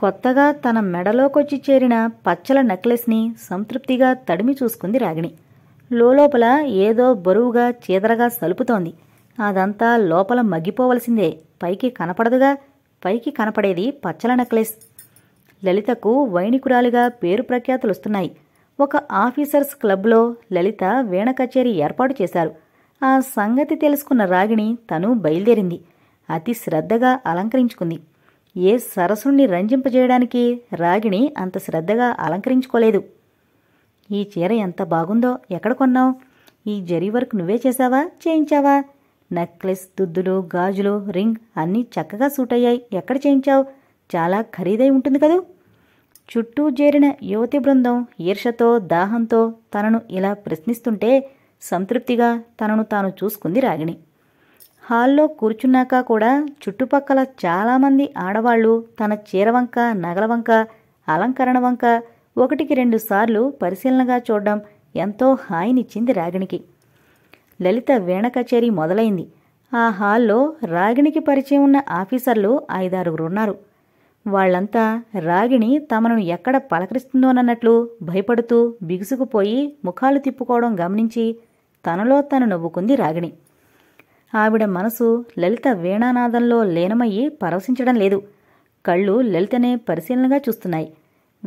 కొత్తగా తన మెడలోకొచ్చి చేరిన పచ్చల నెక్లెస్ని సంతృప్తిగా తడిమి చూసుకుంది రాగిణి లోపల ఏదో బరువుగా చీదరగా సలుపుతోంది అదంతా లోపల మగ్గిపోవలసిందే పైకి కనపడదుగా పైకి కనపడేది పచ్చల నెక్లెస్ లలితకు వైణికురాలిగా పేరు ప్రఖ్యాతులొస్తున్నాయి ఒక ఆఫీసర్స్ క్లబ్లో లలిత వీణ కచేరీ ఏర్పాటు చేశారు ఆ సంగతి తెలుసుకున్న రాగిణి తను బయలుదేరింది అతి శ్రద్ధగా అలంకరించుకుంది ఏ సరసుణ్ణి రంజింపజేయడానికి రాగిణి అంత శ్రద్ధగా అలంకరించుకోలేదు ఈ చీర ఎంత బాగుందో ఎక్కడ కొన్నావు ఈ జరీ వర్క్ నువ్వే చేశావా చేయించావా నెక్లెస్ దుద్దులు గాజులు రింగ్ అన్నీ చక్కగా సూట్ అయ్యాయి ఎక్కడ చేయించావు చాలా ఖరీదై ఉంటుంది కదూ చుట్టూ చేరిన యువతి బృందం ఈర్షతో దాహంతో తనను ఇలా ప్రశ్నిస్తుంటే సంతృప్తిగా తనను తాను చూసుకుంది రాగిణి హాల్లో కూర్చున్నాక కూడా చుట్టుపక్కల చాలామంది ఆడవాళ్లు తన చీరవంక నగలవంక అలంకరణ వంక ఒకటికి రెండు సార్లు పరిశీలనగా చూడడం ఎంతో హాయినిచ్చింది రాగిణికి లలిత వీణ కచేరీ మొదలైంది ఆ హాల్లో రాగిణికి పరిచయం ఉన్న ఆఫీసర్లు ఐదారుగురున్నారు వాళ్లంతా రాగిణి తమను ఎక్కడ పలకరిస్తుందోనన్నట్లు భయపడుతూ బిగుసుకుపోయి ముఖాలు తిప్పుకోవడం గమనించి తనలో తను నవ్వుకుంది రాగిణి ఆవిడ మనసు లలిత వీణానాదంలో లీనమయ్యి పరవశించడం లేదు కళ్ళు లలితనే పరిశీలనగా చూస్తున్నాయి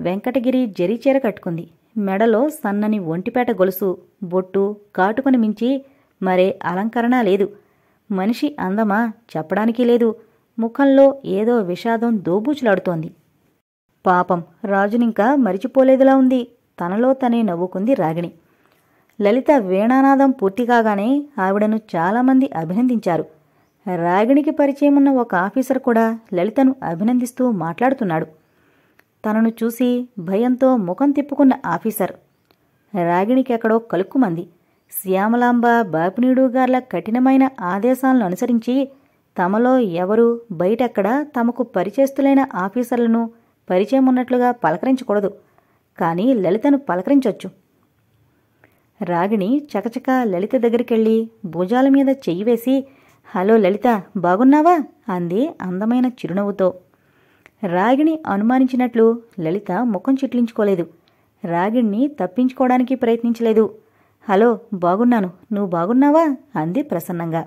వెంకటగిరి జరీచీర కట్టుకుంది మెడలో సన్నని ఒంటిపేట గొలుసు బొట్టు కాటుకొని మించి మరే అలంకరణ లేదు మనిషి అందమా చెప్పడానికి లేదు ముఖంలో ఏదో విషాదం దోబూచులాడుతోంది పాపం రాజునింకా మరిచిపోలేదులా ఉంది తనలో తనే నవ్వుకుంది రాగిణి లలిత వీణానాదం పూర్తి కాగానే ఆవిడను చాలామంది అభినందించారు రాగిణికి పరిచయం ఉన్న ఒక ఆఫీసర్ కూడా లలితను అభినందిస్తూ మాట్లాడుతున్నాడు తనను చూసి భయంతో ముఖం తిప్పుకున్న ఆఫీసర్ రాగిణికి ఎక్కడో కలుక్కుమంది శ్యామలాంబ బాపినీడు గార్ల కఠినమైన ఆదేశాలను అనుసరించి తమలో ఎవరు బయటెక్కడ తమకు పరిచయస్తులైన ఆఫీసర్లను పరిచయం ఉన్నట్లుగా పలకరించకూడదు కానీ లలితను పలకరించొచ్చు రాగిణి చకచక లలిత దగ్గరికెళ్ళి భుజాల మీద చెయ్యి వేసి హలో లలిత బాగున్నావా అంది అందమైన చిరునవ్వుతో రాగిణి అనుమానించినట్లు లలిత ముఖం చిట్లించుకోలేదు రాగిణ్ణి తప్పించుకోవడానికి ప్రయత్నించలేదు హలో బాగున్నాను నువ్వు బాగున్నావా అంది ప్రసన్నంగా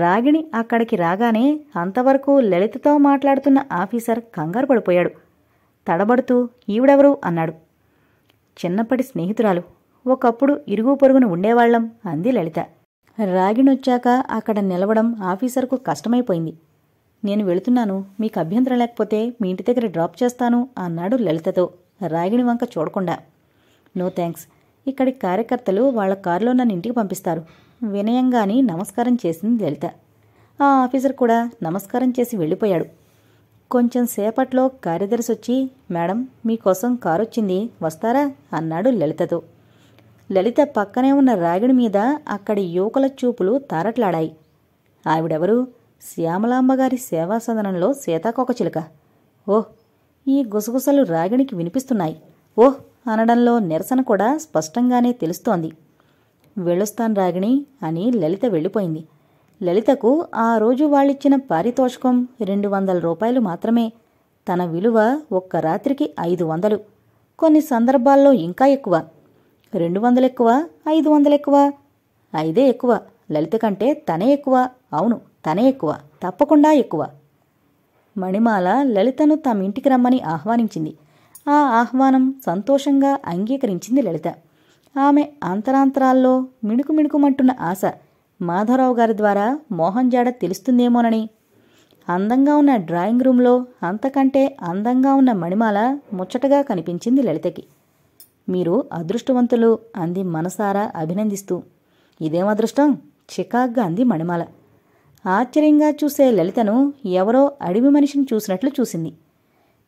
రాగిణి అక్కడికి రాగానే అంతవరకు లలితతో మాట్లాడుతున్న ఆఫీసర్ కంగారు పడిపోయాడు తడబడుతూ ఈవిడెవరు అన్నాడు చిన్నప్పటి స్నేహితురాలు ఒకప్పుడు ఇరుగు పొరుగును ఉండేవాళ్లం అంది లలిత రాగిణొచ్చాక అక్కడ నిలవడం ఆఫీసర్కు కష్టమైపోయింది నేను వెళుతున్నాను మీకు అభ్యంతరం లేకపోతే మీ ఇంటి దగ్గర డ్రాప్ చేస్తాను అన్నాడు లలితతో రాగిణి వంక చూడకుండా నో థ్యాంక్స్ ఇక్కడి కార్యకర్తలు వాళ్ళ కారులో నన్ను ఇంటికి పంపిస్తారు వినయంగాని నమస్కారం చేసింది లలిత ఆ ఆఫీసర్ కూడా నమస్కారం చేసి వెళ్ళిపోయాడు కొంచెం సేపట్లో కార్యదర్శి వచ్చి మేడం మీకోసం కారొచ్చింది వస్తారా అన్నాడు లలితతో లలిత పక్కనే ఉన్న రాగిడి మీద అక్కడి యువకుల చూపులు తారట్లాడాయి ఆవిడెవరు శ్యామలాంబగారి సేవా సదనంలో సీతాకొకచిలుక ఓహ్ ఈ గుసగుసలు రాగిణికి వినిపిస్తున్నాయి ఓహ్ అనడంలో నిరసన కూడా స్పష్టంగానే తెలుస్తోంది వెళ్ళొస్తాను రాగిణి అని లలిత వెళ్ళిపోయింది లలితకు ఆ రోజు వాళ్ళిచ్చిన పారితోషికం రెండు వందల రూపాయలు మాత్రమే తన విలువ ఒక్క రాత్రికి ఐదు వందలు కొన్ని సందర్భాల్లో ఇంకా ఎక్కువ రెండు వందలు ఎక్కువ ఐదు వందలు ఎక్కువ ఐదే ఎక్కువ లలిత కంటే తనే ఎక్కువ అవును తనే ఎక్కువ తప్పకుండా ఎక్కువ మణిమాల లలితను తమ ఇంటికి రమ్మని ఆహ్వానించింది ఆ ఆహ్వానం సంతోషంగా అంగీకరించింది లలిత ఆమె అంతరాంతరాల్లో మిణుకు మిణుకుమంటున్న ఆశ మాధవరావు గారి ద్వారా మోహన్ జాడ తెలుస్తుందేమోనని అందంగా ఉన్న డ్రాయింగ్ రూంలో అంతకంటే అందంగా ఉన్న మణిమాల ముచ్చటగా కనిపించింది లలితకి మీరు అదృష్టవంతులు అంది మనసారా అభినందిస్తూ ఇదేం అదృష్టం చికాగ్గా అంది మణిమాల ఆశ్చర్యంగా చూసే లలితను ఎవరో అడవి మనిషిని చూసినట్లు చూసింది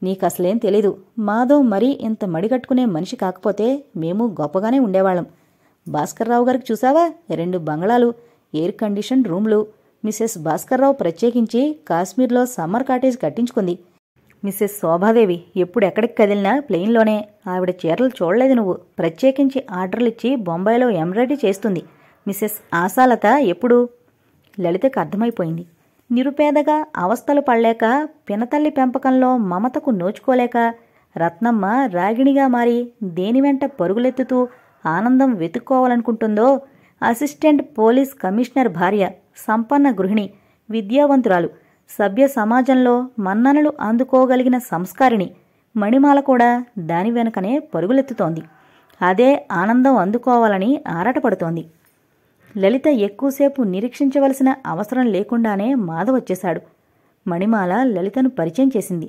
నీకసలేం తెలీదు మాధవ్ మరీ ఇంత మడిగట్టుకునే మనిషి కాకపోతే మేము గొప్పగానే ఉండేవాళ్ళం భాస్కర్రావు గారికి చూసావా రెండు బంగళాలు ఎయిర్ కండిషన్ రూమ్లు మిస్సెస్ భాస్కర్రావు ప్రత్యేకించి కాశ్మీర్లో సమ్మర్ కాటేజ్ కట్టించుకుంది మిస్సెస్ శోభాదేవి ఎప్పుడు ఎక్కడికి కదిలినా ప్లెయిన్లోనే ఆవిడ చీరలు చూడలేదు నువ్వు ప్రత్యేకించి ఆర్డర్లు ఇచ్చి బొంబాయిలో ఎంబ్రాయిడరీ చేస్తుంది మిస్సెస్ ఆశాలత ఎప్పుడు లలితకు అర్థమైపోయింది నిరుపేదగా అవస్థలు పడలేక పినతల్లి పెంపకంలో మమతకు నోచుకోలేక రత్నమ్మ రాగిణిగా మారి దేని వెంట పరుగులెత్తుతూ ఆనందం వెతుక్కోవాలనుకుంటుందో అసిస్టెంట్ పోలీస్ కమిషనర్ భార్య సంపన్న గృహిణి విద్యావంతురాలు సభ్య సమాజంలో మన్ననలు అందుకోగలిగిన సంస్కారిణి మణిమాల కూడా దాని వెనుకనే పరుగులెత్తుతోంది అదే ఆనందం అందుకోవాలని ఆరాటపడుతోంది లలిత ఎక్కువసేపు నిరీక్షించవలసిన అవసరం లేకుండానే మాధవ్ వచ్చేశాడు మణిమాల లలితను పరిచయం చేసింది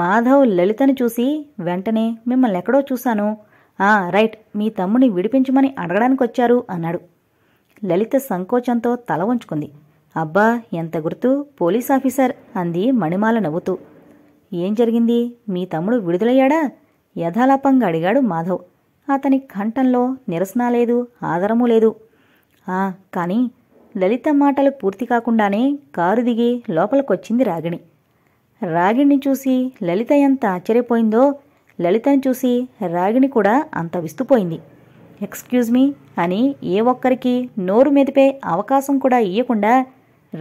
మాధవ్ లలితను చూసి వెంటనే మిమ్మల్ని ఎక్కడో చూశాను ఆ రైట్ మీ తమ్ముని విడిపించమని అడగడానికి వచ్చారు అన్నాడు లలిత సంకోచంతో తల ఉంచుకుంది అబ్బా ఎంత గుర్తు పోలీస్ ఆఫీసర్ అంది మణిమాల నవ్వుతూ ఏం జరిగింది మీ తమ్ముడు విడుదలయ్యాడా యథాలాపంగా అడిగాడు మాధవ్ అతని కంఠంలో నిరసన లేదు ఆదరమూ లేదు ఆ కానీ లలిత మాటలు పూర్తి కాకుండానే కారు దిగి లోపలికొచ్చింది రాగిణి రాగిణిని చూసి లలిత ఎంత ఆశ్చర్యపోయిందో లలితను చూసి రాగిణి కూడా అంత విస్తుపోయింది ఎక్స్క్యూజ్ మీ అని ఏ ఒక్కరికి నోరు మెదిపే అవకాశం కూడా ఇవ్వకుండా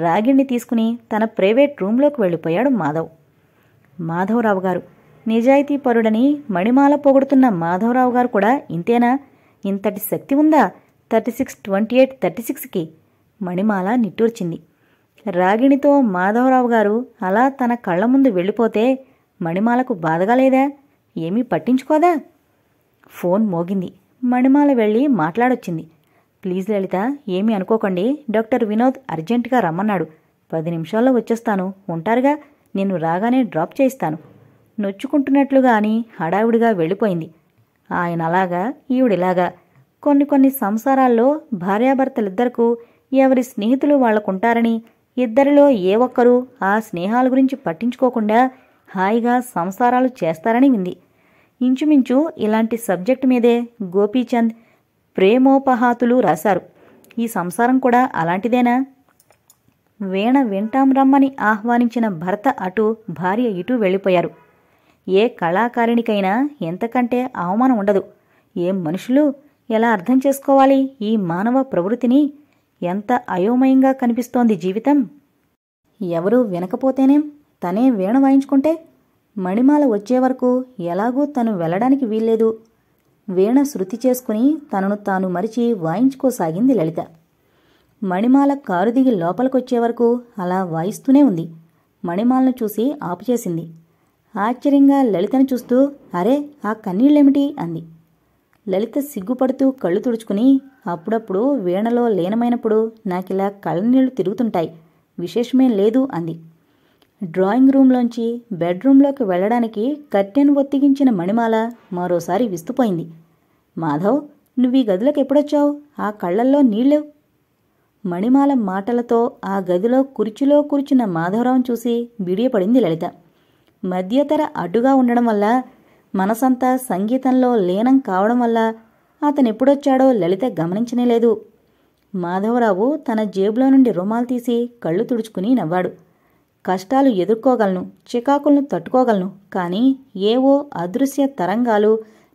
రాగిణ్ణి తీసుకుని తన ప్రైవేట్ రూంలోకి వెళ్ళిపోయాడు మాధవ్ మాధవరావు గారు నిజాయితీ పరుడని మణిమాల పొగుడుతున్న మాధవరావు గారు కూడా ఇంతేనా ఇంతటి శక్తి ఉందా thirty six twenty eight thirty సిక్స్కి మణిమాల నిట్టూర్చింది రాగిణితో మాధవరావు గారు అలా తన కళ్ళ ముందు వెళ్ళిపోతే మణిమాలకు బాధగా లేదా ఏమీ పట్టించుకోదా ఫోన్ మోగింది మణిమాల వెళ్ళి మాట్లాడొచ్చింది ప్లీజ్ లలిత ఏమీ అనుకోకండి డాక్టర్ వినోద్ అర్జెంటుగా రమ్మన్నాడు పది నిమిషాల్లో వచ్చేస్తాను ఉంటారుగా నేను రాగానే డ్రాప్ చేయిస్తాను నొచ్చుకుంటున్నట్లుగాని హడావుడిగా హడావిడిగా వెళ్ళిపోయింది ఆయన అలాగా ఈవిడిలాగా కొన్ని కొన్ని సంసారాల్లో భార్యాభర్తలిద్దరకు ఎవరి స్నేహితులు వాళ్లకుంటారని ఇద్దరిలో ఏ ఒక్కరూ ఆ స్నేహాల గురించి పట్టించుకోకుండా హాయిగా సంసారాలు చేస్తారని వింది ఇంచుమించు ఇలాంటి సబ్జెక్టు మీదే గోపీచంద్ ప్రేమోపహాతులు రాశారు ఈ సంసారం కూడా అలాంటిదేనా వీణ వింటాం రమ్మని ఆహ్వానించిన భర్త అటు భార్య ఇటు వెళ్ళిపోయారు ఏ కళాకారిణికైనా ఎంతకంటే అవమానం ఉండదు ఏం మనుషులు ఎలా అర్థం చేసుకోవాలి ఈ మానవ ప్రవృత్తిని ఎంత అయోమయంగా కనిపిస్తోంది జీవితం ఎవరూ వినకపోతేనేం తనే వీణ వాయించుకుంటే మణిమాల వచ్చే వరకు ఎలాగూ తను వెళ్ళడానికి వీల్లేదు వీణ శృతి చేసుకుని తనను తాను మరిచి వాయించుకోసాగింది లలిత మణిమాల కారు దిగి లోపలికొచ్చే వరకు అలా వాయిస్తూనే ఉంది మణిమాలను చూసి ఆపుచేసింది ఆశ్చర్యంగా లలితను చూస్తూ అరే ఆ కన్నీళ్ళేమిటి అంది లలిత సిగ్గుపడుతూ కళ్ళు తుడుచుకుని అప్పుడప్పుడు వీణలో లేనమైనప్పుడు నాకిలా కళ్ళనీళ్లు తిరుగుతుంటాయి విశేషమేం లేదు అంది డ్రాయింగ్ రూమ్లోంచి బెడ్రూమ్లోకి వెళ్లడానికి కర్టెన్ ఒత్తిగించిన మణిమాల మరోసారి విస్తుపోయింది మాధవ్ నువ్వు ఈ గదిలోకి ఎప్పుడొచ్చావు ఆ కళ్ళల్లో నీళ్ళు మణిమాల మాటలతో ఆ గదిలో కురిచిలో కూర్చున్న మాధవరావును చూసి బిడియపడింది లలిత మధ్యతర అడ్డుగా ఉండడం వల్ల మనసంతా సంగీతంలో లీనం కావడం వల్ల అతనెప్పుడొచ్చాడో లలిత గమనించనే లేదు మాధవరావు తన జేబులో నుండి రుమాలు తీసి కళ్ళు తుడుచుకుని నవ్వాడు కష్టాలు ఎదుర్కోగలను చికాకులను తట్టుకోగలను కానీ ఏవో అదృశ్య తరంగాలు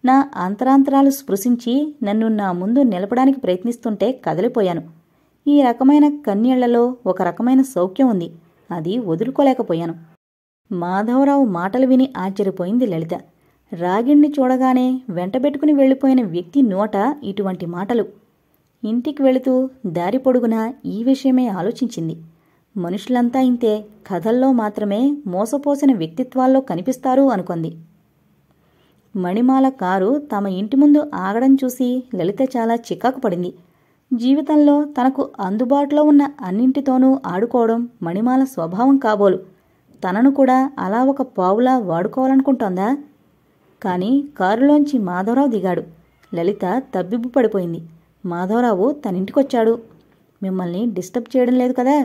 నా అంతరాంతరాలు స్పృశించి నన్ను నా ముందు నిలపడానికి ప్రయత్నిస్తుంటే కదిలిపోయాను ఈ రకమైన కన్నీళ్లలో ఒక రకమైన సౌఖ్యం ఉంది అది వదులుకోలేకపోయాను మాధవరావు మాటలు విని ఆశ్చర్యపోయింది లలిత రాగిణ్ణి చూడగానే వెంటబెట్టుకుని వెళ్ళిపోయిన వ్యక్తి నోట ఇటువంటి మాటలు ఇంటికి వెళుతూ దారి పొడుగున ఈ విషయమే ఆలోచించింది మనుషులంతా ఇంతే కథల్లో మాత్రమే మోసపోసిన వ్యక్తిత్వాల్లో కనిపిస్తారు అనుకుంది మణిమాల కారు తమ ఇంటి ముందు ఆగడం చూసి లలిత చాలా చికాకు పడింది జీవితంలో తనకు అందుబాటులో ఉన్న అన్నింటితోనూ ఆడుకోవడం మణిమాల స్వభావం కాబోలు తనను కూడా అలా ఒక పావులా వాడుకోవాలనుకుంటోందా కానీ కారులోంచి మాధవరావు దిగాడు లలిత తబ్బిబ్బు పడిపోయింది మాధవరావు తనింటికొచ్చాడు మిమ్మల్ని డిస్టర్బ్ చేయడం లేదు కదా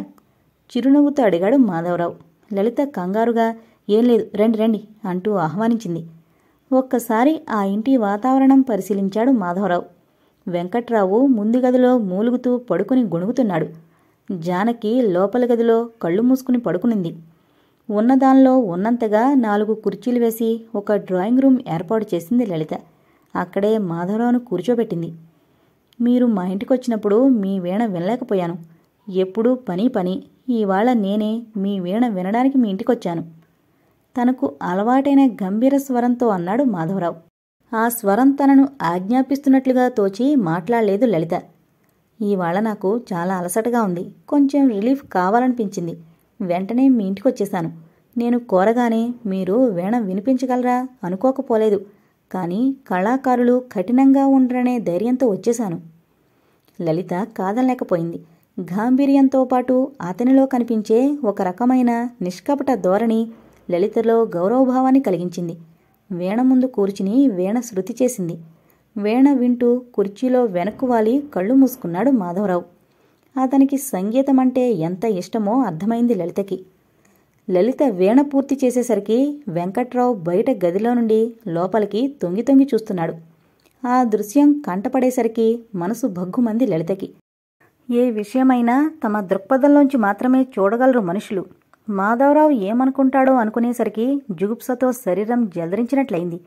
చిరునవ్వుతో అడిగాడు మాధవరావు లలిత కంగారుగా ఏం లేదు రండి రండి అంటూ ఆహ్వానించింది ఒక్కసారి ఆ ఇంటి వాతావరణం పరిశీలించాడు మాధవరావు వెంకట్రావు ముందు గదిలో మూలుగుతూ పడుకుని గొణుగుతున్నాడు జానకి లోపల గదిలో కళ్ళు మూసుకుని పడుకునింది ఉన్నదానిలో ఉన్నంతగా నాలుగు కుర్చీలు వేసి ఒక డ్రాయింగ్ రూమ్ ఏర్పాటు చేసింది లలిత అక్కడే మాధవరావును కూర్చోబెట్టింది మీరు మా ఇంటికి వచ్చినప్పుడు మీ వీణ వినలేకపోయాను ఎప్పుడూ పని పని ఇవాళ నేనే మీ వీణ వినడానికి మీ ఇంటికొచ్చాను తనకు అలవాటైన గంభీర స్వరంతో అన్నాడు మాధవరావు ఆ స్వరం తనను ఆజ్ఞాపిస్తున్నట్లుగా తోచి మాట్లాడలేదు లలిత ఇవాళ నాకు చాలా అలసటగా ఉంది కొంచెం రిలీఫ్ కావాలనిపించింది వెంటనే మీ ఇంటికి వచ్చేశాను నేను కోరగానే మీరు వీణ వినిపించగలరా అనుకోకపోలేదు కానీ కళాకారులు కఠినంగా ఉండరనే ధైర్యంతో వచ్చేశాను లలిత కాదనలేకపోయింది గాంభీర్యంతో పాటు అతనిలో కనిపించే ఒక రకమైన నిష్కపట ధోరణి లలితలో గౌరవభావాన్ని కలిగించింది వీణ ముందు కూర్చుని వీణ శృతి చేసింది వీణ వింటూ కుర్చీలో వెనక్కు వాలి కళ్ళు మూసుకున్నాడు మాధవరావు అతనికి సంగీతం అంటే ఎంత ఇష్టమో అర్థమైంది లలితకి లలిత వీణ పూర్తి చేసేసరికి వెంకట్రావు బయట గదిలో నుండి లోపలికి తొంగి తొంగి చూస్తున్నాడు ఆ దృశ్యం కంటపడేసరికి మనసు భగ్గుమంది లలితకి ఏ విషయమైనా తమ దృక్పథంలోంచి మాత్రమే చూడగలరు మనుషులు మాధవరావు ఏమనుకుంటాడో అనుకునేసరికి జుగుప్సతో శరీరం జలరించినట్లయింది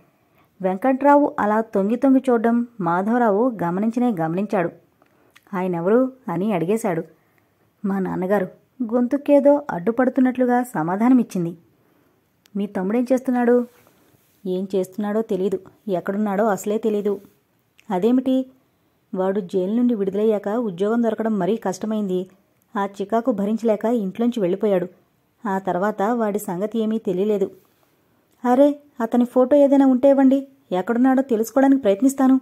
వెంకట్రావు అలా తొంగి తొంగి చూడడం మాధవరావు గమనించినే గమనించాడు ఆయనెవరు అని అడిగేశాడు మా నాన్నగారు గొంతుకేదో అడ్డుపడుతున్నట్లుగా సమాధానమిచ్చింది మీ తమ్ముడేం చేస్తున్నాడు ఏం చేస్తున్నాడో తెలీదు ఎక్కడున్నాడో అసలే తెలీదు అదేమిటి వాడు జైలు నుండి విడుదలయ్యాక ఉద్యోగం దొరకడం మరీ కష్టమైంది ఆ చికాకు భరించలేక ఇంట్లోంచి వెళ్ళిపోయాడు ఆ తర్వాత వాడి సంగతి ఏమీ తెలియలేదు అరే అతని ఫోటో ఏదైనా ఉంటే ఎక్కడున్నాడో తెలుసుకోవడానికి ప్రయత్నిస్తాను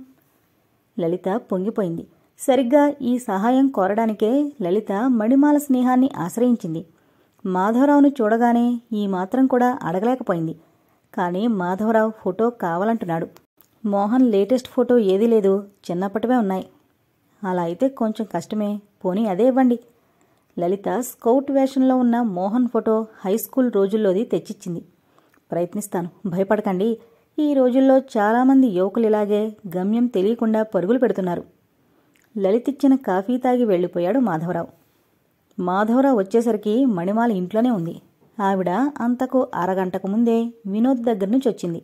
లలిత పొంగిపోయింది సరిగ్గా ఈ సహాయం కోరడానికే లలిత మణిమాల స్నేహాన్ని ఆశ్రయించింది మాధవరావును చూడగానే ఈ మాత్రం కూడా అడగలేకపోయింది కానీ మాధవరావు ఫోటో కావాలంటున్నాడు మోహన్ లేటెస్ట్ ఫోటో ఏదీ లేదు చిన్నప్పటివే ఉన్నాయి అలా అయితే కొంచెం కష్టమే పోనీ అదే ఇవ్వండి లలిత స్కౌట్ వేషంలో ఉన్న మోహన్ ఫోటో హై స్కూల్ రోజుల్లోది తెచ్చిచ్చింది ప్రయత్నిస్తాను భయపడకండి ఈ రోజుల్లో చాలామంది యువకులు ఇలాగే గమ్యం తెలియకుండా పరుగులు పెడుతున్నారు లలితిచ్చిన కాఫీ తాగి వెళ్ళిపోయాడు మాధవరావు మాధవరావు వచ్చేసరికి మణిమాల ఇంట్లోనే ఉంది ఆవిడ అంతకు అరగంటకు ముందే వినోద్ దగ్గర నుంచి వచ్చింది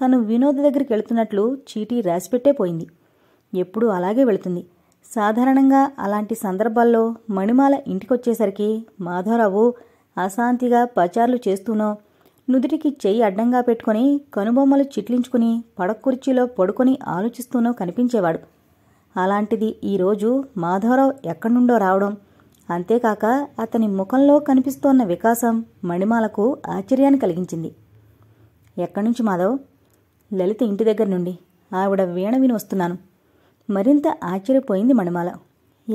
తను వినోద్ దగ్గరికి వెళుతున్నట్లు చీటీ రాసిపెట్టే పోయింది ఎప్పుడూ అలాగే వెళుతుంది సాధారణంగా అలాంటి సందర్భాల్లో మణిమాల ఇంటికొచ్చేసరికి మాధవరావు అశాంతిగా పచార్లు చేస్తూనో నుదుటికి చెయ్యి అడ్డంగా పెట్టుకుని కనుబొమ్మలు చిట్లించుకుని పడకుర్చీలో పడుకొని ఆలోచిస్తూనో కనిపించేవాడు అలాంటిది ఈరోజు మాధవరావు ఎక్కడుండో రావడం అంతేకాక అతని ముఖంలో కనిపిస్తోన్న వికాసం మణిమాలకు ఆశ్చర్యాన్ని కలిగించింది ఎక్కడి నుంచి మాధవ్ లలిత ఇంటి దగ్గర నుండి ఆవిడ వీణ విని వస్తున్నాను మరింత ఆశ్చర్యపోయింది మణిమాల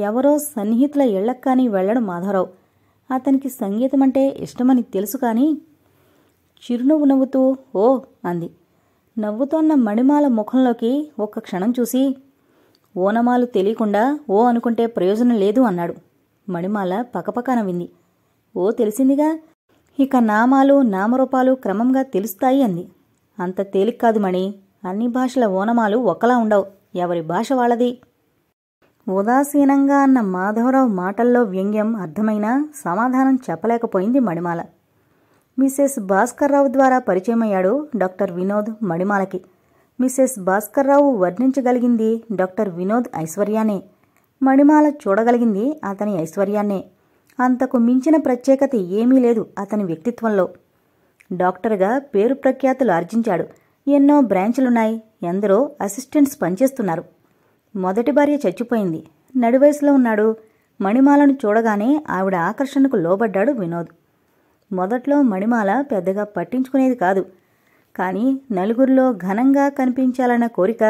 ఎవరో సన్నిహితుల ఇళ్లకు వెళ్లడం మాధవరావు అతనికి సంగీతం అంటే ఇష్టమని తెలుసు కానీ చిరునవ్వు నవ్వుతూ ఓ అంది నవ్వుతోన్న మణిమాల ముఖంలోకి ఒక్క క్షణం చూసి ఓనమాలు తెలియకుండా ఓ అనుకుంటే ప్రయోజనం లేదు అన్నాడు మణిమాల పకపక నవ్వింది ఓ తెలిసిందిగా ఇక నామాలు నామరూపాలు క్రమంగా తెలుస్తాయి అంది అంత తేలిక్ కాదు మణి అన్ని భాషల ఓనమాలు ఒకలా ఉండవు ఎవరి భాష వాళ్ళది ఉదాసీనంగా అన్న మాధవరావు మాటల్లో వ్యంగ్యం అర్థమైనా సమాధానం చెప్పలేకపోయింది మణిమాల మిస్సెస్ భాస్కర్రావు ద్వారా పరిచయమయ్యాడు డాక్టర్ వినోద్ మణిమాలకి మిస్సెస్ భాస్కర్రావు వర్ణించగలిగింది డాక్టర్ వినోద్ ఐశ్వర్యానే మణిమాల చూడగలిగింది అతని ఐశ్వర్యాన్నే అంతకు మించిన ప్రత్యేకత ఏమీ లేదు అతని వ్యక్తిత్వంలో డాక్టర్గా పేరు ప్రఖ్యాతులు ఆర్జించాడు ఎన్నో బ్రాంచులున్నాయి ఎందరో అసిస్టెంట్స్ పనిచేస్తున్నారు మొదటి భార్య చచ్చిపోయింది నడివయసులో ఉన్నాడు మణిమాలను చూడగానే ఆవిడ ఆకర్షణకు లోబడ్డాడు వినోద్ మొదట్లో మణిమాల పెద్దగా పట్టించుకునేది కాదు కానీ నలుగురిలో ఘనంగా కనిపించాలన్న కోరిక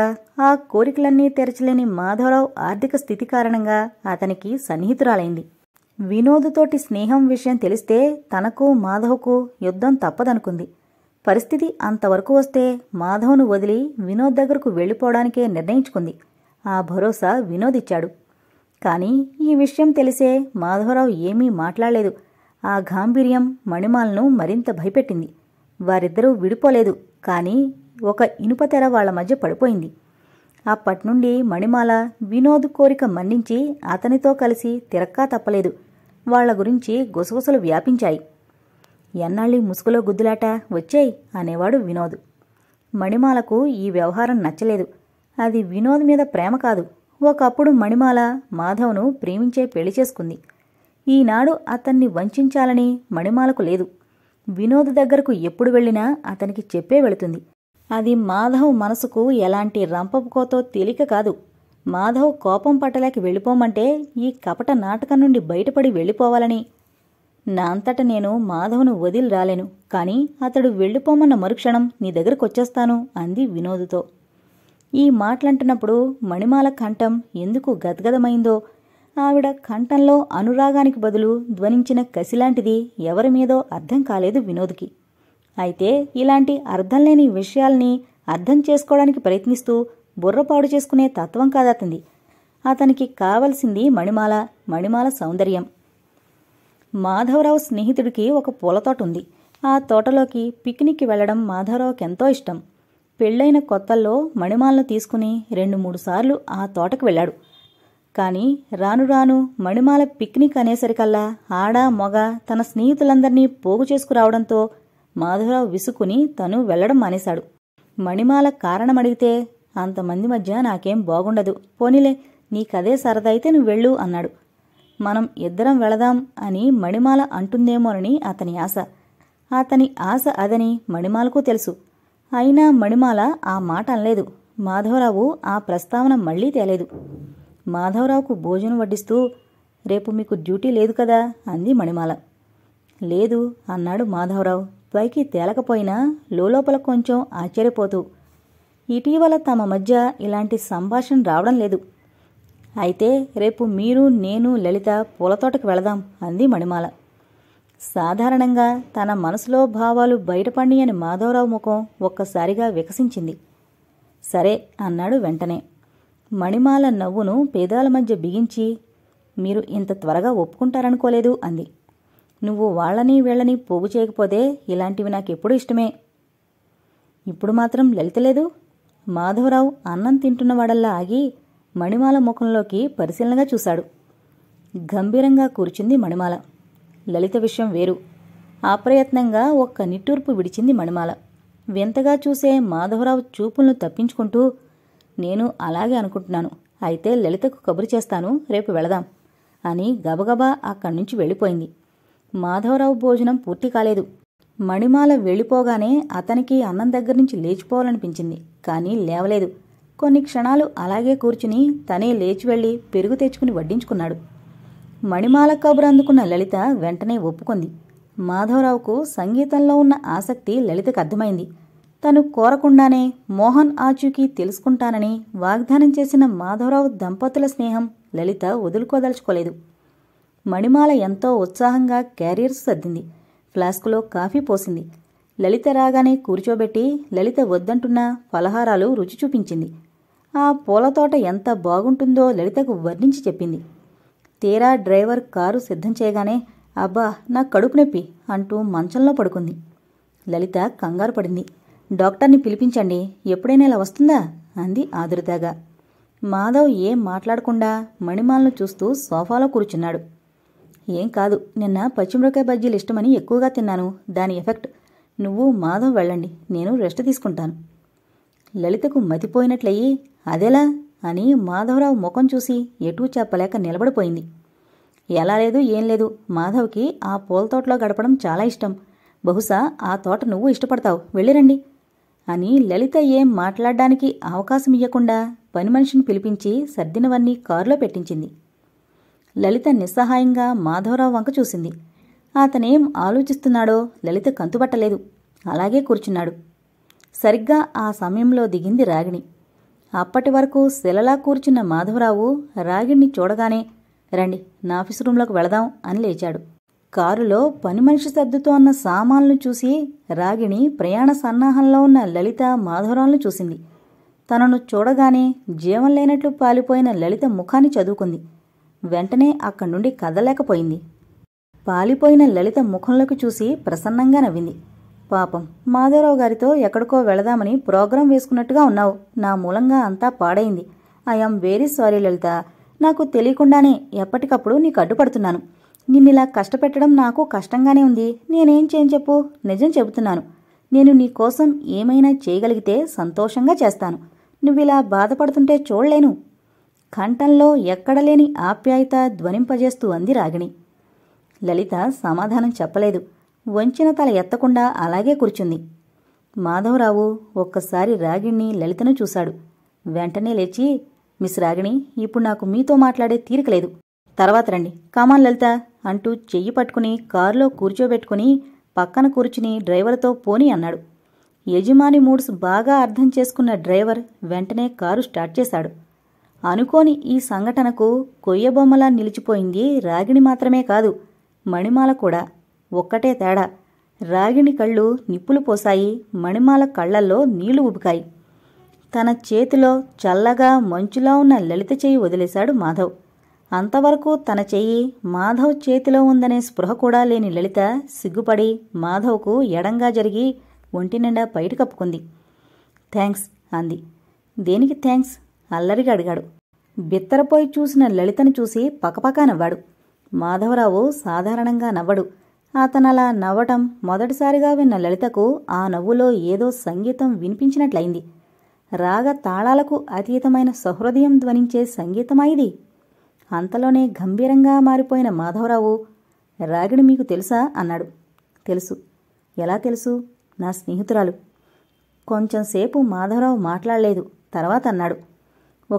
ఆ కోరికలన్నీ తెరచలేని మాధవరావు ఆర్థిక స్థితి కారణంగా అతనికి సన్నిహితురాలైంది వినోద్తోటి స్నేహం విషయం తెలిస్తే తనకు మాధవకు యుద్ధం తప్పదనుకుంది పరిస్థితి అంతవరకు వస్తే మాధవ్ను వదిలి వినోద్ దగ్గరకు వెళ్ళిపోవడానికే నిర్ణయించుకుంది ఆ భరోసా వినోద్ ఇచ్చాడు కానీ ఈ విషయం తెలిసే మాధవరావు ఏమీ మాట్లాడలేదు ఆ గాంభీర్యం మణిమాలను మరింత భయపెట్టింది వారిద్దరూ విడిపోలేదు కానీ ఒక ఇనుపతెర వాళ్ల మధ్య పడిపోయింది అప్పట్నుండి మణిమాల వినోద్ కోరిక మన్నించి అతనితో కలిసి తిరక్కా తప్పలేదు వాళ్ల గురించి గుసగుసలు వ్యాపించాయి ఎన్నాళ్ళు ముసుగులో గుద్దులాట వచ్చేయ్ అనేవాడు వినోద్ మణిమాలకు ఈ వ్యవహారం నచ్చలేదు అది వినోద్ మీద ప్రేమ కాదు ఒకప్పుడు మణిమాల మాధవ్ను ప్రేమించే పెళ్లి చేసుకుంది ఈనాడు అతన్ని వంచాలని మణిమాలకు లేదు వినోద్ దగ్గరకు ఎప్పుడు వెళ్ళినా అతనికి చెప్పే వెళుతుంది అది మాధవ్ మనసుకు ఎలాంటి రంపపుకోతో తేలిక కాదు మాధవ్ కోపం పట్టలేక వెళ్ళిపోమంటే ఈ కపట నాటకం నుండి బయటపడి వెళ్ళిపోవాలని నా అంతట నేను మాధవను వదిలి రాలేను కానీ అతడు వెళ్ళిపోమన్న మరుక్షణం నీ దగ్గరకొచ్చేస్తాను అంది వినోదుతో ఈ మాటలంటున్నప్పుడు మణిమాల కంఠం ఎందుకు గద్గదమైందో ఆవిడ కంఠంలో అనురాగానికి బదులు ధ్వనించిన కసిలాంటిది ఎవరి మీదో అర్థం కాలేదు వినోద్కి అయితే ఇలాంటి అర్థం లేని విషయాల్ని అర్థం చేసుకోవడానికి ప్రయత్నిస్తూ బుర్రపాడు చేసుకునే తత్వం కాదతంది అతనికి కావలసింది మణిమాల మణిమాల సౌందర్యం మాధవరావు స్నేహితుడికి ఒక పూలతోట ఉంది ఆ తోటలోకి పిక్నిక్కి వెళ్లడం మాధవరావుకి ఎంతో ఇష్టం పెళ్ళైన కొత్తల్లో మణిమాలను తీసుకుని రెండు మూడు సార్లు ఆ తోటకు వెళ్ళాడు కానీ రాను రాను మణిమాల పిక్నిక్ అనేసరికల్లా ఆడ మొగ తన స్నేహితులందరినీ పోగు చేసుకురావడంతో మాధవరావు విసుకుని తను వెళ్లడం మానేశాడు మణిమాల కారణమడిగితే అంతమంది మధ్య నాకేం బాగుండదు పోనీలే నీకదే సరదైతే నువ్వు వెళ్ళు అన్నాడు మనం ఇద్దరం వెళదాం అని మణిమాల అంటుందేమోనని అతని ఆశ అతని ఆశ అదని మణిమాలకు తెలుసు అయినా మణిమాల ఆ మాట అనలేదు మాధవరావు ఆ ప్రస్తావన మళ్లీ తేలేదు మాధవరావుకు భోజనం వడ్డిస్తూ రేపు మీకు డ్యూటీ లేదు కదా అంది మణిమాల లేదు అన్నాడు మాధవరావు పైకి తేలకపోయినా లోపల కొంచెం ఆశ్చర్యపోతూ ఇటీవల తమ మధ్య ఇలాంటి సంభాషణ రావడం లేదు అయితే రేపు మీరు నేను లలిత పూలతోటకు వెళదాం అంది మణిమాల సాధారణంగా తన మనసులో భావాలు బయటపడి అని మాధవరావు ముఖం ఒక్కసారిగా వికసించింది సరే అన్నాడు వెంటనే మణిమాల నవ్వును పేదాల మధ్య బిగించి మీరు ఇంత త్వరగా ఒప్పుకుంటారనుకోలేదు అంది నువ్వు వాళ్ళని వీళ్ళని పోగు చేయకపోతే ఇలాంటివి నాకెప్పుడు ఇష్టమే ఇప్పుడు మాత్రం లలిత లేదు మాధవరావు అన్నం తింటున్నవాడల్లా ఆగి మణిమాల ముఖంలోకి పరిశీలనగా చూశాడు గంభీరంగా కూర్చుంది మణిమాల లలిత విషయం వేరు అప్రయత్నంగా ఒక్క నిట్టూర్పు విడిచింది మణిమాల వింతగా చూసే మాధవరావు చూపులను తప్పించుకుంటూ నేను అలాగే అనుకుంటున్నాను అయితే లలితకు కబురు చేస్తాను రేపు వెళదాం అని గబగబా అక్కడి నుంచి వెళ్ళిపోయింది మాధవరావు భోజనం పూర్తి కాలేదు మణిమాల వెళ్ళిపోగానే అతనికి అన్నం దగ్గర నుంచి లేచిపోవాలనిపించింది కానీ లేవలేదు కొన్ని క్షణాలు అలాగే కూర్చుని తనే లేచి వెళ్ళి పెరుగు తెచ్చుకుని వడ్డించుకున్నాడు మణిమాల కబురు అందుకున్న లలిత వెంటనే ఒప్పుకుంది మాధవరావుకు సంగీతంలో ఉన్న ఆసక్తి లలితకు అర్థమైంది తను కోరకుండానే మోహన్ ఆచూకీ తెలుసుకుంటానని వాగ్దానం చేసిన మాధవరావు దంపతుల స్నేహం లలిత వదులుకోదలుచుకోలేదు మణిమాల ఎంతో ఉత్సాహంగా క్యారియర్స్ సర్దింది ఫ్లాస్కులో కాఫీ పోసింది లలిత రాగానే కూర్చోబెట్టి లలిత వద్దంటున్న ఫలహారాలు రుచి చూపించింది ఆ పూలతోట ఎంత బాగుంటుందో లలితకు వర్ణించి చెప్పింది తీరా డ్రైవర్ కారు సిద్ధం చేయగానే అబ్బా నా కడుపు నొప్పి అంటూ మంచంలో పడుకుంది లలిత కంగారు పడింది డాక్టర్ని పిలిపించండి ఎప్పుడైనా ఇలా వస్తుందా అంది ఆదురుతాగా మాధవ్ ఏం మాట్లాడకుండా మణిమాలను చూస్తూ సోఫాలో కూర్చున్నాడు ఏం కాదు నిన్న పచ్చిమిరకాయ బజ్జీలు ఇష్టమని ఎక్కువగా తిన్నాను దాని ఎఫెక్ట్ నువ్వు మాధవ్ వెళ్ళండి నేను రెస్ట్ తీసుకుంటాను లలితకు మతిపోయినట్లయి అదేలా అని మాధవరావు ముఖం చూసి ఎటూ చెప్పలేక నిలబడిపోయింది ఎలా లేదు ఏం లేదు మాధవ్కి ఆ పూల తోటలో గడపడం చాలా ఇష్టం బహుశా ఆ తోట నువ్వు ఇష్టపడతావు వెళ్ళిరండి అని లలిత ఏం మాట్లాడడానికి అవకాశం ఇవ్వకుండా పని మనిషిని పిలిపించి సర్దినవన్నీ కారులో పెట్టించింది లలిత నిస్సహాయంగా మాధవరావు వంక చూసింది అతనేం ఆలోచిస్తున్నాడో లలిత కంతుబట్టలేదు అలాగే కూర్చున్నాడు సరిగ్గా ఆ సమయంలో దిగింది రాగిణి అప్పటి వరకు శిలలా కూర్చున్న మాధవరావు రాగిణ్ణి చూడగానే రండి నా ఆఫీస్ రూంలోకి వెళదాం అని లేచాడు కారులో పని మనిషి అన్న సామాన్లు చూసి రాగిణి ప్రయాణ సన్నాహంలో ఉన్న లలిత మాధవరావును చూసింది తనను చూడగానే జీవం లేనట్లు పాలిపోయిన లలిత ముఖాన్ని చదువుకుంది వెంటనే అక్కడి నుండి కదలేకపోయింది పాలిపోయిన లలిత ముఖంలోకి చూసి ప్రసన్నంగా నవ్వింది పాపం మాధవరావు గారితో ఎక్కడికో వెళదామని ప్రోగ్రాం వేసుకున్నట్టుగా ఉన్నావు నా మూలంగా అంతా పాడైంది ఐఎమ్ వెరీ సారీ లలిత నాకు తెలియకుండానే ఎప్పటికప్పుడు నీకు అడ్డుపడుతున్నాను నిన్నిలా కష్టపెట్టడం నాకు కష్టంగానే ఉంది నేనేం చేయని చెప్పు నిజం చెబుతున్నాను నేను నీ కోసం ఏమైనా చేయగలిగితే సంతోషంగా చేస్తాను నువ్విలా బాధపడుతుంటే చూడలేను కంఠంలో ఎక్కడలేని ఆప్యాయత ధ్వనింపజేస్తూ అంది రాగిణి లలిత సమాధానం చెప్పలేదు వంచిన తల ఎత్తకుండా అలాగే కూర్చుంది మాధవరావు ఒక్కసారి రాగిణ్ణి లలితను చూశాడు వెంటనే లేచి మిస్ రాగిణి ఇప్పుడు నాకు మీతో మాట్లాడే తీరిక లేదు తర్వాత రండి కామాన్ లలిత అంటూ చెయ్యి పట్టుకుని కారులో కూర్చోబెట్టుకుని పక్కన కూర్చుని డ్రైవర్తో పోని అన్నాడు యజమాని మూడ్స్ బాగా అర్థం చేసుకున్న డ్రైవర్ వెంటనే కారు స్టార్ట్ చేశాడు అనుకోని ఈ సంఘటనకు కొయ్యబొమ్మలా నిలిచిపోయింది రాగిణి మాత్రమే కాదు మణిమాల కూడా ఒక్కటే తేడా రాగిణి కళ్ళు నిప్పులు పోసాయి మణిమాల కళ్లల్లో నీళ్లు ఉబికాయి తన చేతిలో చల్లగా మంచులా ఉన్న లలిత చెయ్యి వదిలేశాడు మాధవ్ అంతవరకు తన చెయ్యి మాధవ్ చేతిలో ఉందనే స్పృహ కూడా లేని లలిత సిగ్గుపడి మాధవ్కు ఎడంగా జరిగి ఒంటి నిండా బయట కప్పుకుంది థ్యాంక్స్ అంది దేనికి థ్యాంక్స్ అల్లరిగా అడిగాడు బిత్తరపోయి చూసిన లలితను చూసి పకపకా నవ్వాడు మాధవరావు సాధారణంగా నవ్వడు అతనలా నవ్వటం మొదటిసారిగా విన్న లలితకు ఆ నవ్వులో ఏదో సంగీతం వినిపించినట్లయింది రాగ తాళాలకు అతీతమైన సహృదయం ధ్వనించే సంగీతమా ఇది అంతలోనే గంభీరంగా మారిపోయిన మాధవరావు రాగిడి మీకు తెలుసా అన్నాడు తెలుసు ఎలా తెలుసు నా స్నేహితురాలు కొంచెంసేపు మాధవరావు మాట్లాడలేదు తర్వాత అన్నాడు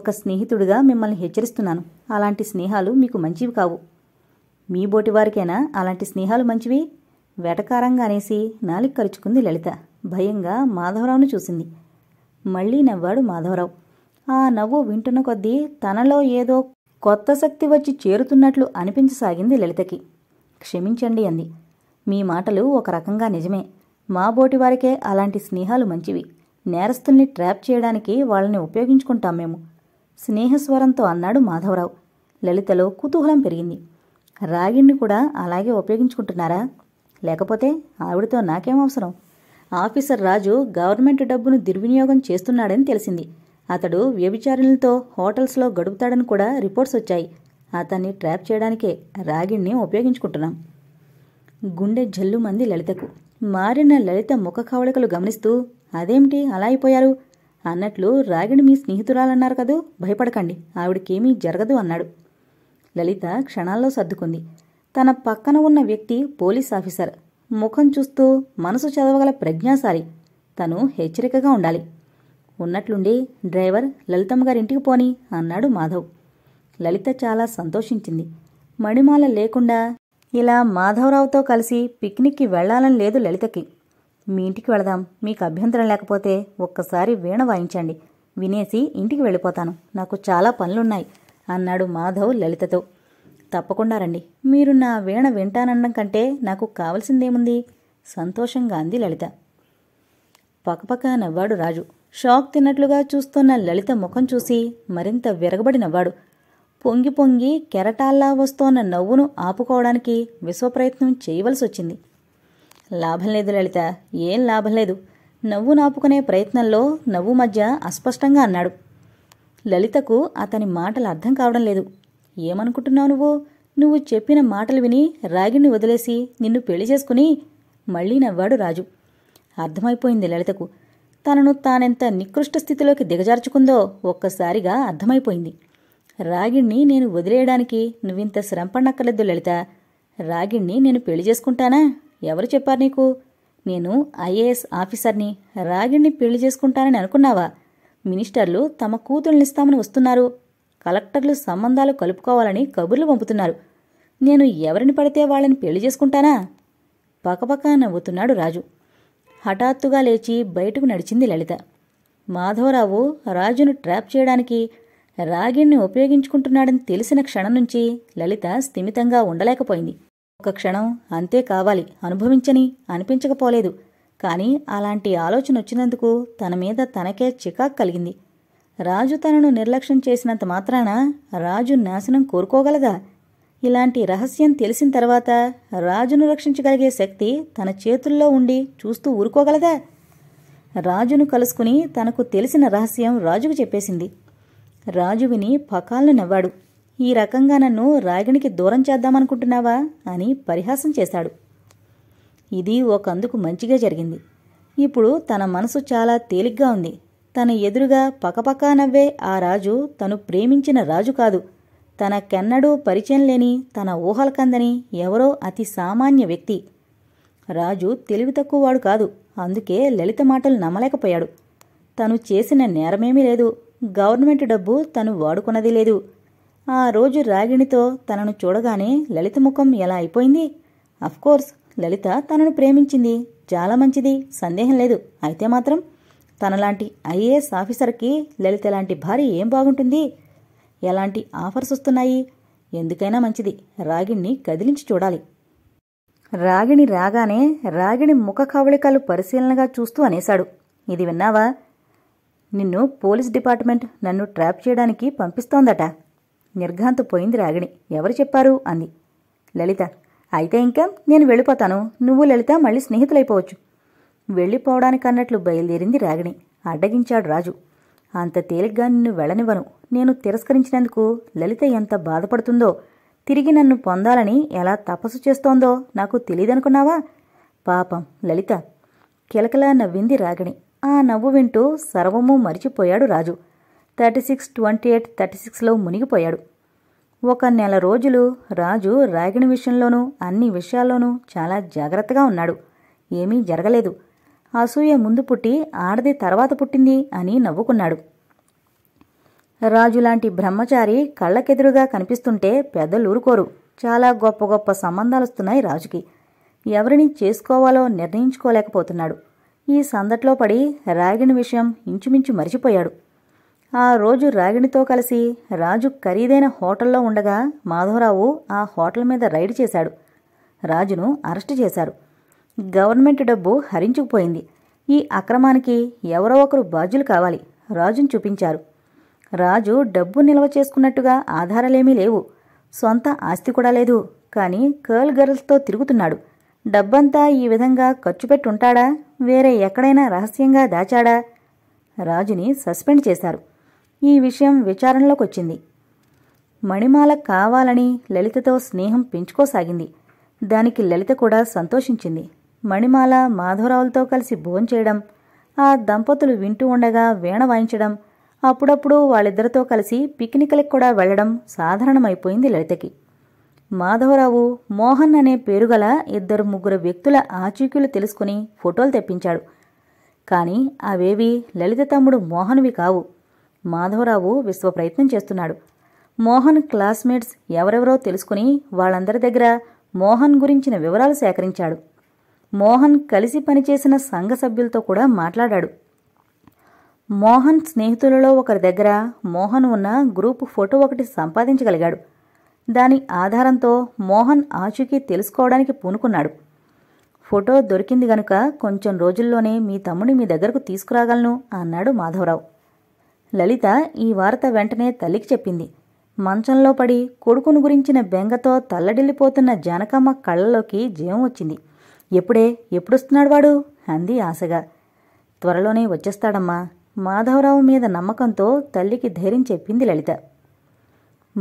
ఒక స్నేహితుడిగా మిమ్మల్ని హెచ్చరిస్తున్నాను అలాంటి స్నేహాలు మీకు మంచివి కావు మీ బోటివారికేనా అలాంటి స్నేహాలు మంచివి వెటకారంగా అనేసి నాలిక్ కరుచుకుంది లలిత భయంగా మాధవరావును చూసింది మళ్ళీ నవ్వాడు మాధవరావు ఆ నవ్వు వింటున్న కొద్దీ తనలో ఏదో కొత్త శక్తి వచ్చి చేరుతున్నట్లు అనిపించసాగింది లలితకి క్షమించండి అంది మీ మాటలు ఒక రకంగా నిజమే మా బోటి వారికే అలాంటి స్నేహాలు మంచివి నేరస్తుల్ని ట్రాప్ చేయడానికి వాళ్ళని ఉపయోగించుకుంటాం మేము స్నేహస్వరంతో అన్నాడు మాధవరావు లలితలో కుతూహలం పెరిగింది రాగిణ్ణి కూడా అలాగే ఉపయోగించుకుంటున్నారా లేకపోతే ఆవిడతో నాకేం అవసరం ఆఫీసర్ రాజు గవర్నమెంట్ డబ్బును దుర్వినియోగం చేస్తున్నాడని తెలిసింది అతడు వ్యభిచారిణులతో హోటల్స్లో గడుపుతాడని కూడా రిపోర్ట్స్ వచ్చాయి అతన్ని ట్రాప్ చేయడానికే రాగిణ్ణి ఉపయోగించుకుంటున్నాం గుండె మంది లలితకు మారిన లలిత ముఖ కవళికలు గమనిస్తూ అదేమిటి అలా అయిపోయారు అన్నట్లు రాగిణి మీ స్నేహితురాలన్నారు కదూ భయపడకండి ఆవిడకేమీ జరగదు అన్నాడు లలిత క్షణాల్లో సర్దుకుంది తన పక్కన ఉన్న వ్యక్తి పోలీస్ ఆఫీసర్ ముఖం చూస్తూ మనసు చదవగల ప్రజ్ఞాశాలి తను హెచ్చరికగా ఉండాలి ఉన్నట్లుండి డ్రైవర్ లలితమ్మ గారింటికి పోని అన్నాడు మాధవ్ లలిత చాలా సంతోషించింది మణిమాల లేకుండా ఇలా మాధవరావుతో కలిసి పిక్నిక్కి వెళ్లాలని లేదు లలితకి మీ ఇంటికి వెళదాం మీకు అభ్యంతరం లేకపోతే ఒక్కసారి వీణ వాయించండి వినేసి ఇంటికి వెళ్ళిపోతాను నాకు చాలా పనులున్నాయి అన్నాడు మాధవ్ లలితతో తప్పకుండా రండి మీరు నా వీణ వింటానండం కంటే నాకు కావలసిందేముంది సంతోషంగా అంది లలిత పక్కపక్క నవ్వాడు రాజు షాక్ తిన్నట్లుగా చూస్తున్న లలిత ముఖం చూసి మరింత విరగబడి నవ్వాడు పొంగి పొంగి కెరటాల్లా వస్తోన్న నవ్వును ఆపుకోవడానికి విశ్వప్రయత్నం చేయవలసి వచ్చింది లాభం లేదు లలిత ఏం లాభం లేదు నవ్వు నాపుకునే ప్రయత్నంలో నవ్వు మధ్య అస్పష్టంగా అన్నాడు లలితకు అతని మాటలు అర్థం కావడం లేదు ఏమనుకుంటున్నావు నువ్వు నువ్వు చెప్పిన మాటలు విని రాగిణ్ణి వదిలేసి నిన్ను పెళ్లి చేసుకుని మళ్లీ నవ్వాడు రాజు అర్థమైపోయింది లలితకు తనను తానెంత నికృష్ట స్థితిలోకి దిగజార్చుకుందో ఒక్కసారిగా అర్థమైపోయింది రాగిణ్ణి నేను వదిలేయడానికి నువ్వింత శ్రమపడనక్కర్లేదు లలిత రాగిణ్ణి నేను పెళ్లి చేసుకుంటానా ఎవరు చెప్పారు నీకు నేను ఐఏఎస్ ఆఫీసర్ని రాగిణ్ణి పెళ్లి చేసుకుంటానని అనుకున్నావా మినిస్టర్లు తమ కూతుర్నిస్తామని వస్తున్నారు కలెక్టర్లు సంబంధాలు కలుపుకోవాలని కబుర్లు పంపుతున్నారు నేను ఎవరిని పడితే వాళ్ళని పెళ్లి చేసుకుంటానా పకపక నవ్వుతున్నాడు రాజు హఠాత్తుగా లేచి బయటకు నడిచింది లలిత మాధవరావు రాజును ట్రాప్ చేయడానికి రాగిణ్ణి ఉపయోగించుకుంటున్నాడని తెలిసిన క్షణం నుంచి లలిత స్థిమితంగా ఉండలేకపోయింది ఒక క్షణం అంతే కావాలి అనుభవించని అనిపించకపోలేదు కానీ అలాంటి ఆలోచన వచ్చినందుకు తన మీద తనకే చికాకు కలిగింది రాజు తనను నిర్లక్ష్యం చేసినంత మాత్రాన రాజు నాశనం కోరుకోగలదా ఇలాంటి రహస్యం తెలిసిన తర్వాత రాజును రక్షించగలిగే శక్తి తన చేతుల్లో ఉండి చూస్తూ ఊరుకోగలదా రాజును కలుసుకుని తనకు తెలిసిన రహస్యం రాజుకు చెప్పేసింది రాజు విని పకాలను నవ్వాడు ఈ రకంగా నన్ను రాగిణికి దూరం చేద్దామనుకుంటున్నావా అని పరిహాసం చేశాడు ఇది ఒకందుకు మంచిగా జరిగింది ఇప్పుడు తన మనసు చాలా తేలిగ్గా ఉంది తన ఎదురుగా పక్కపక్క నవ్వే ఆ రాజు తను ప్రేమించిన రాజు కాదు తనకెన్నడూ పరిచయం లేని తన ఊహలకందని ఎవరో అతి సామాన్య వ్యక్తి రాజు తెలివి తక్కువవాడు కాదు అందుకే లలిత మాటలు నమ్మలేకపోయాడు తను చేసిన నేరమేమీ లేదు గవర్నమెంట్ డబ్బు తను వాడుకున్నది లేదు ఆ రోజు రాగిణితో తనను చూడగానే లలిత ముఖం ఎలా అయిపోయింది అఫ్కోర్స్ లలిత తనను ప్రేమించింది చాలా మంచిది సందేహం లేదు అయితే మాత్రం తనలాంటి ఐఏఎస్ ఆఫీసర్కి లలిత లాంటి భార్య ఏం బాగుంటుంది ఎలాంటి ఆఫర్స్ వస్తున్నాయి ఎందుకైనా మంచిది రాగిణ్ణి కదిలించి చూడాలి రాగిణి రాగానే రాగిణి ముఖ కవళికలు పరిశీలనగా చూస్తూ అనేశాడు ఇది విన్నావా నిన్ను పోలీస్ డిపార్ట్మెంట్ నన్ను ట్రాప్ చేయడానికి పంపిస్తోందట నిర్ఘాంతపోయింది రాగిణి ఎవరు చెప్పారు అంది లలిత అయితే ఇంకా నేను వెళ్ళిపోతాను నువ్వు లలిత మళ్ళీ స్నేహితులైపోవచ్చు వెళ్ళిపోవడానికన్నట్లు బయలుదేరింది రాగిణి అడ్డగించాడు రాజు అంత తేలిగ్గా నిన్ను వెళ్ళనివ్వను నేను తిరస్కరించినందుకు లలిత ఎంత బాధపడుతుందో తిరిగి నన్ను పొందాలని ఎలా తపస్సు చేస్తోందో నాకు తెలియదనుకున్నావా పాపం లలిత కిలకలా నవ్వింది రాగిణి ఆ నవ్వు వింటూ సర్వము మరిచిపోయాడు Raju thirty six twenty eight thirty సిక్స్లో మునిగిపోయాడు ఒక నెల రోజులు రాజు రాగిణి విషయంలోనూ అన్ని విషయాల్లోనూ చాలా జాగ్రత్తగా ఉన్నాడు ఏమీ జరగలేదు అసూయ ముందు పుట్టి ఆడది తర్వాత పుట్టింది అని నవ్వుకున్నాడు రాజులాంటి బ్రహ్మచారి కళ్ళకెదురుగా కనిపిస్తుంటే పెద్దలూరుకోరు చాలా గొప్ప గొప్ప సంబంధాలు వస్తున్నాయి రాజుకి ఎవరిని చేసుకోవాలో నిర్ణయించుకోలేకపోతున్నాడు ఈ సందట్లో పడి రాగిణి విషయం ఇంచుమించు మరిచిపోయాడు ఆ రోజు రాగిణితో కలిసి రాజు ఖరీదైన హోటల్లో ఉండగా మాధవరావు ఆ హోటల్ మీద రైడ్ చేశాడు రాజును అరెస్టు చేశారు గవర్నమెంట్ డబ్బు హరించుకుపోయింది ఈ అక్రమానికి ఎవరో ఒకరు బాధ్యులు కావాలి రాజును చూపించారు రాజు డబ్బు నిల్వ చేసుకున్నట్టుగా ఆధారాలేమీ లేవు సొంత ఆస్తి కూడా లేదు కానీ కర్ల్ గర్ల్స్తో తిరుగుతున్నాడు డబ్బంతా ఈ విధంగా ఖర్చు పెట్టుంటాడా వేరే ఎక్కడైనా రహస్యంగా దాచాడా రాజుని సస్పెండ్ చేశారు ఈ విషయం విచారణలోకి వచ్చింది మణిమాల కావాలని లలితతో స్నేహం పెంచుకోసాగింది దానికి లలిత కూడా సంతోషించింది మణిమాల మాధవరావులతో కలిసి భోంచేయడం ఆ దంపతులు వింటూ ఉండగా వీణ వాయించడం అప్పుడప్పుడు వాళ్ళిద్దరితో కలిసి పిక్నిక్లకు కూడా వెళ్లడం సాధారణమైపోయింది లలితకి మాధవరావు మోహన్ అనే పేరుగల ఇద్దరు ముగ్గురు వ్యక్తుల ఆచూకీలు తెలుసుకుని ఫోటోలు తెప్పించాడు కానీ అవేవి లలిత తమ్ముడు మోహన్వి కావు మాధవరావు విశ్వ ప్రయత్నం చేస్తున్నాడు మోహన్ క్లాస్మేట్స్ ఎవరెవరో తెలుసుకుని వాళ్ళందరి దగ్గర మోహన్ గురించిన వివరాలు సేకరించాడు మోహన్ కలిసి పనిచేసిన సంఘ సభ్యులతో కూడా మాట్లాడాడు మోహన్ స్నేహితులలో ఒకరి దగ్గర మోహన్ ఉన్న గ్రూప్ ఫోటో ఒకటి సంపాదించగలిగాడు దాని ఆధారంతో మోహన్ ఆచూకీ తెలుసుకోవడానికి పూనుకున్నాడు ఫోటో దొరికింది గనుక కొంచెం రోజుల్లోనే మీ తమ్ముడిని మీ దగ్గరకు తీసుకురాగలను అన్నాడు మాధవరావు లలిత ఈ వార్త వెంటనే తల్లికి చెప్పింది మంచంలో పడి కొడుకును గురించిన బెంగతో తల్లడిల్లిపోతున్న జానకమ్మ కళ్ళలోకి జయం వచ్చింది ఎప్పుడే ఎప్పుడొస్తున్నాడు వాడు అంది ఆశగా త్వరలోనే వచ్చేస్తాడమ్మా మాధవరావు మీద నమ్మకంతో తల్లికి ధైర్యం చెప్పింది లలిత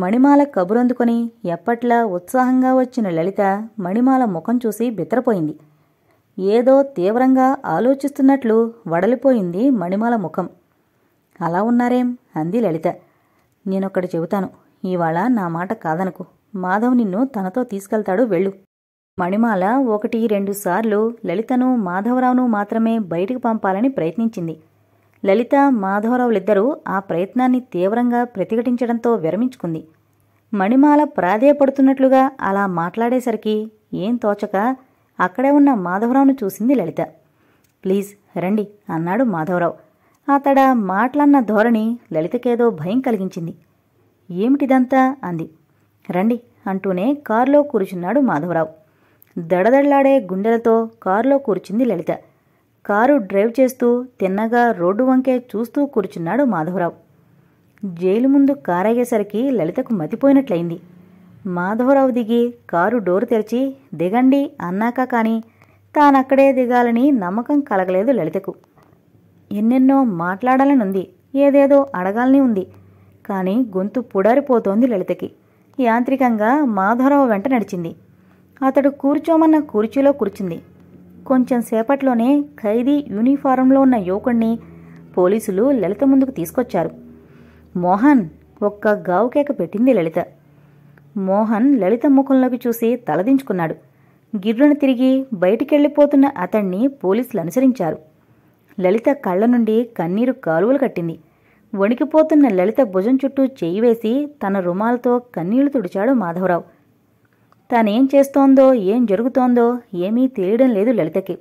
మణిమాల కబురందుకొని ఎప్పట్లా ఉత్సాహంగా వచ్చిన లలిత మణిమాల ముఖం చూసి బిత్తరపోయింది ఏదో తీవ్రంగా ఆలోచిస్తున్నట్లు వడలిపోయింది మణిమాల ముఖం అలా ఉన్నారేం అంది లలిత నేనొక్కడు చెబుతాను ఇవాళ నా మాట కాదనకు మాధవ్ నిన్ను తనతో తీసుకెళ్తాడు వెళ్ళు మణిమాల ఒకటి రెండు సార్లు లలితను మాధవరావును మాత్రమే బయటకు పంపాలని ప్రయత్నించింది లలిత మాధవరావులిద్దరూ ఆ ప్రయత్నాన్ని తీవ్రంగా ప్రతిఘటించడంతో విరమించుకుంది మణిమాల ప్రాధేయపడుతున్నట్లుగా అలా మాట్లాడేసరికి ఏం తోచక అక్కడే ఉన్న మాధవరావును చూసింది లలిత ప్లీజ్ రండి అన్నాడు మాధవరావు అతడ మాటలన్న ధోరణి లలితకేదో భయం కలిగించింది ఏమిటిదంతా అంది రండి అంటూనే కారులో కూర్చున్నాడు మాధవరావు దడదడలాడే గుండెలతో కారులో కూర్చుంది లలిత కారు డ్రైవ్ చేస్తూ తిన్నగా రోడ్డు వంకే చూస్తూ కూర్చున్నాడు మాధవరావు జైలు ముందు కారయ్యేసరికి లలితకు మతిపోయినట్లయింది మాధవరావు దిగి కారు డోరు తెరిచి దిగండి అన్నాక కానీ తానక్కడే దిగాలని నమ్మకం కలగలేదు లలితకు ఎన్నెన్నో మాట్లాడాలనుంది ఏదేదో అడగాలని ఉంది కానీ గొంతు పుడారిపోతోంది లలితకి యాంత్రికంగా మాధవరావు వెంట నడిచింది అతడు కూర్చోమన్న కూర్చీలో కూర్చుంది కొంచెం సేపట్లోనే ఖైదీ యూనిఫారంలో ఉన్న యువకుణ్ణి పోలీసులు లలిత ముందుకు తీసుకొచ్చారు మోహన్ ఒక్క గావుకేక పెట్టింది లలిత మోహన్ లలిత ముఖంలోకి చూసి తలదించుకున్నాడు గిర్రును తిరిగి బయటికెళ్ళిపోతున్న అతణ్ణి పోలీసులు అనుసరించారు లలిత కళ్ళ నుండి కన్నీరు కాలువలు కట్టింది వణికిపోతున్న లలిత భుజం చుట్టూ చేయి వేసి తన రుమాలతో కన్నీళ్లు తుడిచాడు మాధవరావు తానేం చేస్తోందో ఏం జరుగుతోందో ఏమీ తెలియడం లేదు లలితకి